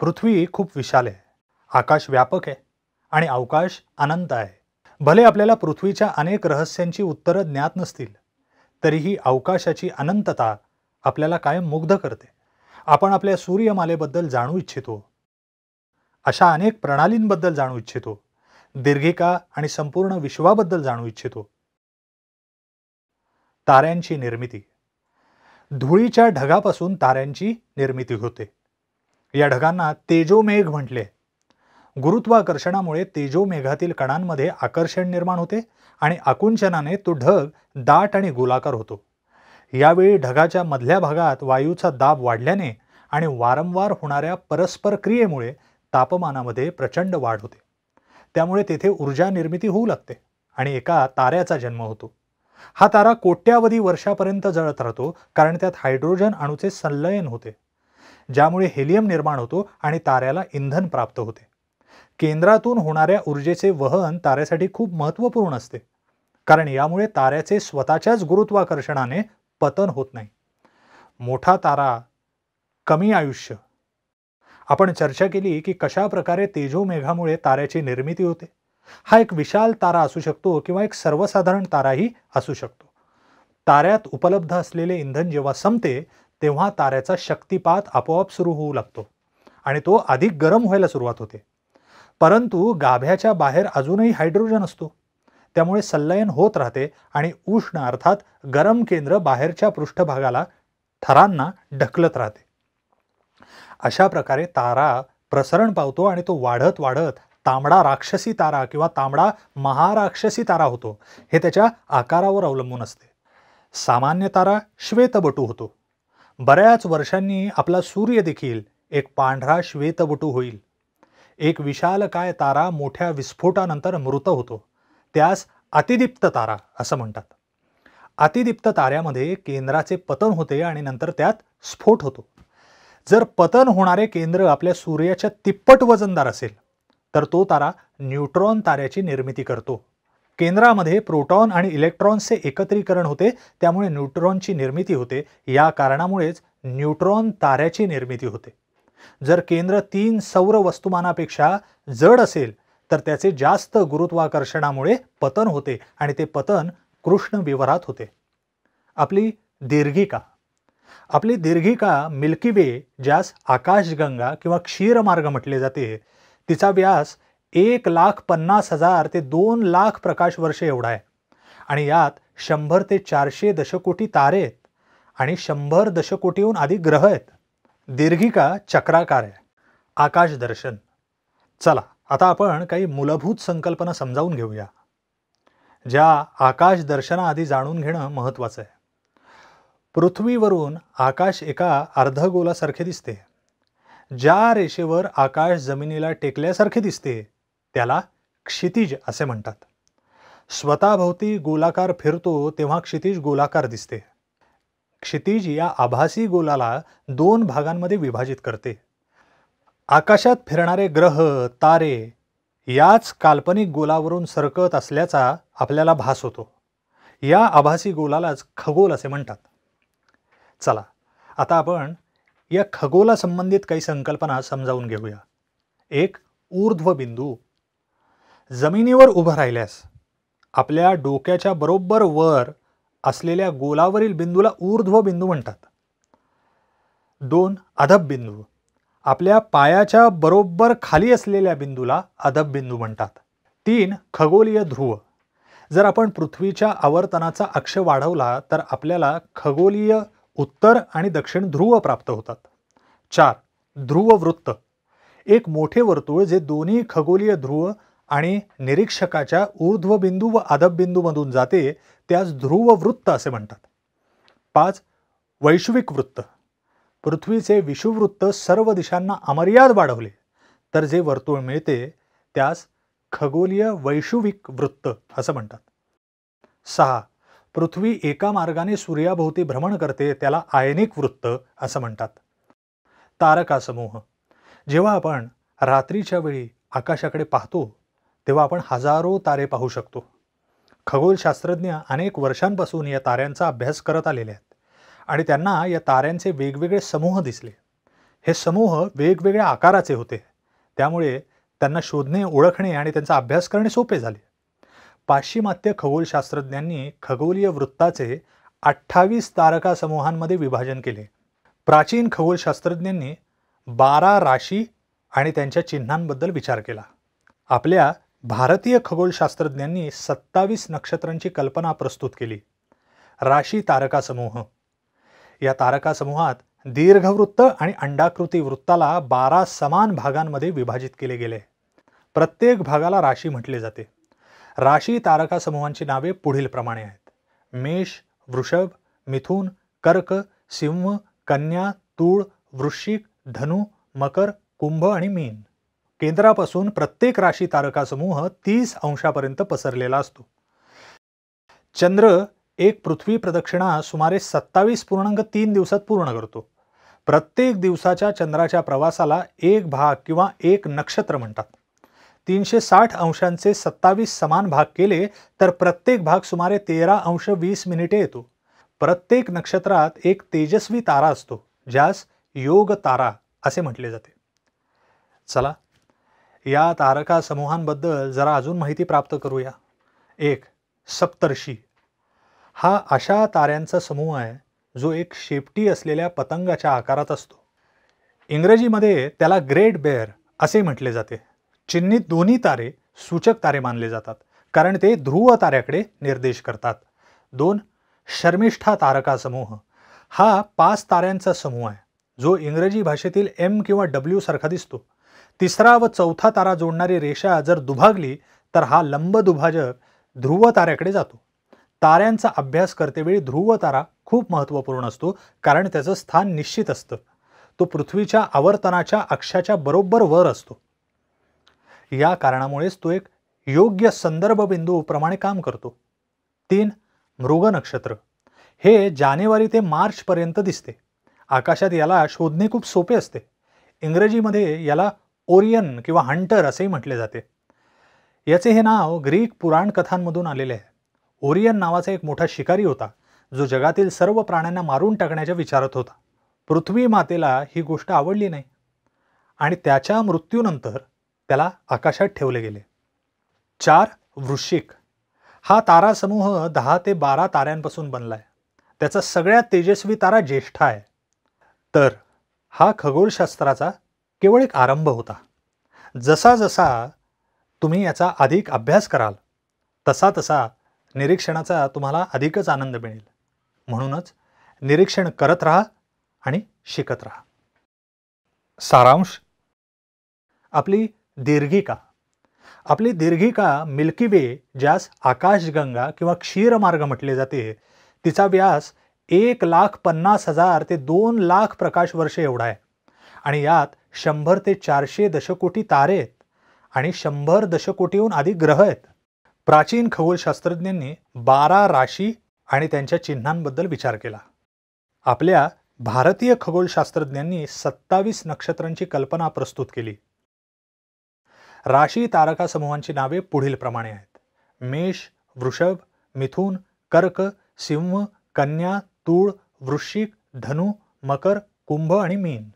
पृथ्वी खूप विशाल आहे आकाश व्यापक आहे आणि अवकाश अनंत आहे भले आपल्याला पृथ्वीच्या अनेक रहस्यांची उत्तरं ज्ञात नसतील तरीही अवकाशाची अनंतता आपल्याला कायम मुग्ध करते आपण आपल्या सूर्यमालेबद्दल जाणू इच्छितो अशा अनेक प्रणालींबद्दल जाणू इच्छितो दीर्घिका आणि संपूर्ण विश्वाबद्दल जाणू इच्छितो ताऱ्यांची निर्मिती धुळीच्या ढगापासून ताऱ्यांची निर्मिती होते या ढगांना तेजोमेघ म्हटले गुरुत्वाकर्षणामुळे तेजोमेघातील कणांमध्ये आकर्षण निर्माण होते आणि आकुंचनाने तो ढग दाट आणि गोलाकार होतो यावेळी ढगाच्या मधल्या भागात वायूचा दाब वाढल्याने आणि वारंवार होणाऱ्या परस्पर क्रियेमुळे तापमानामध्ये प्रचंड वाढ होते त्यामुळे तेथे ऊर्जा निर्मिती होऊ लागते आणि एका ताऱ्याचा जन्म होतो हा तारा कोट्यावधी वर्षापर्यंत जळत राहतो कारण त्यात हायड्रोजन अणूचे संलयन होते ज्यामुळे हेलियम निर्माण होतो आणि ताऱ्याला इंधन प्राप्त होते केंद्रातून होणाऱ्या ऊर्जेचे वहन ताऱ्यासाठी खूप महत्त्वपूर्ण असते कारण यामुळे ताऱ्याचे स्वतःच्याच गुरुत्वाकर्षणाने पतन होत नाही मोठा तारा कमी आयुष्य आपण चर्चा केली की कशा प्रकारे तेजोमेघामुळे ताऱ्याची निर्मिती होते हा एक विशाल तारा असू शकतो किंवा एक सर्वसाधारण ताराही असू शकतो ताऱ्यात उपलब्ध असलेले इंधन जेव्हा संपते तेव्हा ताऱ्याचा शक्तिपात आपोआप सुरू होऊ लागतो आणि तो अधिक गरम व्हायला सुरुवात होते परंतु गाभ्याच्या बाहेर अजूनही हायड्रोजन असतो त्यामुळे संलयन होत राहते आणि उष्ण अर्थात गरम केंद्र बाहेरच्या पृष्ठभागाला थरांना ढकलत राहते अशा प्रकारे तारा प्रसरण पावतो आणि तो वाढत वाढत तांबडा राक्षसी तारा किंवा तांबडा महाराक्षसी तारा होतो हे त्याच्या आकारावर अवलंबून असते सामान्य तारा श्वेतबटू होतो बऱ्याच वर्षांनी आपला सूर्य देखील एक पांढरा श्वेतबटू होईल एक विशालकाय तारा मोठ्या विस्फोटानंतर मृत होतो त्यास अतिदीप्त तारा असं म्हणतात अतिदीप्त ताऱ्यामध्ये केंद्राचे पतन होते आणि नंतर त्यात स्फोट होतो जर पतन होणारे केंद्र आपल्या सूर्याच्या तिप्पट वजनदार असेल तर तो तारा न्यूट्रॉन ताऱ्याची निर्मिती करतो केंद्रामध्ये प्रोटॉन आणि इलेक्ट्रॉन्सचे एकत्रीकरण होते त्यामुळे न्यूट्रॉनची निर्मिती होते या कारणामुळेच न्यूट्रॉन ताऱ्याची निर्मिती होते जर केंद्र तीन सौर वस्तुमानापेक्षा जड असेल तर त्याचे जास्त गुरुत्वाकर्षणामुळे पतन होते आणि ते पतन कृष्ण विवरात होते आपली दीर्घिका आपली दीर्घिका मिल्की वे ज्यास आकाशगंगा किंवा क्षीरमार्ग म्हटले जाते तिचा व्यास एक लाख पन्नास हजार ते दोन लाख प्रकाश वर्षे एवढा आहे आणि यात शंभर ते चारशे दशकोटी तारे आहेत आणि शंभर दशकोटीहून आधी ग्रह आहेत दीर्घिका चक्राकार आहे आकाश दर्शन चला आता आपण काही मूलभूत संकल्पना समजावून घेऊया ज्या आकाश दर्शनाआधी जाणून घेणं महत्त्वाचं आहे पृथ्वीवरून आकाश एका अर्धगोलासारखे दिसते ज्या रेषेवर आकाश जमिनीला टेकल्यासारखे दिसते त्याला क्षितिज असे म्हणतात स्वतःभोवती गोलाकार फिरतो तेव्हा क्षितिज गोलाकार दिसते क्षितिज या आभासी गोलाला दोन भागांमध्ये विभाजित करते आकाशात फिरणारे ग्रह तारे याच काल्पनिक गोलावरून सरकत असल्याचा आपल्याला भास होतो या आभासी गोलालाच खगोल असे म्हणतात चला आता आपण या खगोलासंबंधित काही संकल्पना समजावून घेऊया एक ऊर्ध्वबिंदू जमिनीवर उभं राहिल्यास आपल्या डोक्याच्या बरोबर वर असलेल्या गोलावरील बिंदूला ऊर्ध्व बिंदू म्हणतात दोन अधब बिंदू आपल्या पायाच्या बरोबर खाली असलेल्या बिंदूला अधब बिंदू म्हणतात तीन खगोलीय ध्रुव जर आपण पृथ्वीच्या आवर्तनाचा अक्ष वाढवला तर आपल्याला खगोलीय उत्तर आणि दक्षिण ध्रुव प्राप्त होतात चार ध्रुव वृत्त एक मोठे वर्तुळ जे दोन्ही खगोलीय ध्रुव आणि निरीक्षकाच्या ऊर्ध्वबिंदू व आदबबिंदूमधून जाते त्यास ध्रुव वृत्त असे म्हणतात पाच वैश्विक वृत्त पृथ्वीचे विषुववृत्त सर्व दिशांना अमर्याद वाढवले तर जे वर्तुळ मिळते त्यास खगोलीय वैश्विक वृत्त असं म्हणतात सहा पृथ्वी एका मार्गाने सूर्याभोवती भ्रमण करते त्याला आयनिक वृत्त असं म्हणतात तारकासमूह जेव्हा आपण रात्रीच्या वेळी आकाशाकडे पाहतो तेव्हा आपण हजारो तारे पाहू शकतो खगोलशास्त्रज्ञ अनेक वर्षांपासून या ताऱ्यांचा अभ्यास करत आलेले आहेत आणि त्यांना या ताऱ्यांचे वेगवेगळे समूह दिसले हे समूह वेगवेगळ्या आकाराचे होते त्यामुळे त्यांना शोधणे ओळखणे आणि त्यांचा अभ्यास करणे सोपे झाले पाश्चिमात्य खगोलशास्त्रज्ञांनी खगोलीय वृत्ताचे अठ्ठावीस तारका समूहांमध्ये विभाजन केले प्राचीन खगोलशास्त्रज्ञांनी बारा राशी आणि त्यांच्या चिन्हांबद्दल विचार केला आपल्या भारतीय खगोलशास्त्रज्ञांनी सत्तावीस नक्षत्रांची कल्पना प्रस्तुत केली राशी तारकासमूह या तारकासमूहात दीर्घवृत्त आणि अंडाकृती वृत्ताला बारा समान भागांमध्ये विभाजित केले गेले प्रत्येक भागाला राशी म्हटले जाते राशी तारकासमूहांची नावे पुढीलप्रमाणे आहेत मेष वृषभ मिथुन कर्क सिंह कन्या तूळ वृश्चिक धनु मकर कुंभ आणि मीन केंद्रापासून प्रत्येक राशी तारकासमूह तीस अंशापर्यंत पसरलेला असतो चंद्र एक पृथ्वी प्रदक्षिणा सुमारे सत्तावीस पूर्णांक तीन दिवसात पूर्ण करतो प्रत्येक दिवसाच्या चंद्राच्या प्रवासाला एक भाग किंवा एक नक्षत्र म्हणतात तीनशे साठ अंशांचे सत्तावीस समान भाग केले तर प्रत्येक भाग सुमारे तेरा अंश वीस मिनिटे येतो प्रत्येक नक्षत्रात एक तेजस्वी तारा असतो ज्यास योग तारा असे म्हटले जाते चला या तारका समूहांबद्दल जरा अजून माहिती प्राप्त करूया एक सप्तर्षी हा अशा ताऱ्यांचा समूह आहे जो एक शेपटी असलेल्या पतंगाच्या आकारात असतो इंग्रजीमध्ये त्याला ग्रेट बेअर असे म्हटले जाते चिन्हित दोन्ही तारे सूचक तारे मानले जातात कारण ते ध्रुव ताऱ्याकडे निर्देश करतात दोन शर्मिष्ठा तारका समूह हा पाच ताऱ्यांचा समूह आहे जो इंग्रजी भाषेतील एम किंवा डब्ल्यू सारखा दिसतो तिसरा व चौथा तारा जोडणारी रेषा जर दुभागली तर हा लंब दुभाजक ध्रुव ताऱ्याकडे जातो ताऱ्यांचा अभ्यास करतेवेळी ध्रुव तारा खूप महत्त्वपूर्ण असतो कारण त्याचं स्थान निश्चित असतं तो पृथ्वीच्या आवर्तनाच्या अक्षाच्या बरोबर वर असतो या कारणामुळेच तो एक योग्य बिंदू प्रमाणे काम करतो तीन मृग नक्षत्र हे जानेवारी ते मार्चपर्यंत दिसते आकाशात याला शोधणे खूप सोपे असते इंग्रजीमध्ये याला ओरियन किंवा हंटर असेही म्हटले जाते याचे हे नाव ग्रीक पुराण कथांमधून आलेले आहे ओरियन नावाचा एक मोठा शिकारी होता जो जगातील सर्व प्राण्यांना मारून टाकण्याच्या विचारात होता पृथ्वी मातेला ही गोष्ट आवडली नाही आणि त्याच्या मृत्यूनंतर त्याला आकाशात ठेवले गेले चार वृश्चिक हा तारासमूह दहा ते बारा ताऱ्यांपासून बनला आहे त्याचा सगळ्यात तेजस्वी तारा ज्येष्ठा आहे तर हा खगोलशास्त्राचा केवळ एक आरंभ होता जसा जसा तुम्ही याचा अधिक अभ्यास कराल तसा तसा निरीक्षणाचा तुम्हाला अधिकच आनंद मिळेल म्हणूनच निरीक्षण करत राहा आणि शिकत राहा सारांश आपली दीर्घिका आपली दीर्घिका मिल्की वे ज्यास आकाशगंगा किंवा क्षीरमार्ग म्हटले जाते तिचा व्यास एक लाख पन्नास हजार ते दोन लाख प्रकाश वर्ष एवढा आहे आणि यात शंभर ते चारशे दशकोटी तारे आहेत आणि शंभर दशकोटीहून अधिक ग्रह आहेत प्राचीन खगोलशास्त्रज्ञांनी बारा राशी आणि त्यांच्या चिन्हांबद्दल विचार केला आपल्या भारतीय खगोलशास्त्रज्ञांनी सत्तावीस नक्षत्रांची कल्पना प्रस्तुत केली राशी तारका समूहांची नावे पुढीलप्रमाणे आहेत मेष वृषभ मिथुन कर्क सिंह कन्या तूळ वृश्चिक धनु मकर कुंभ आणि मीन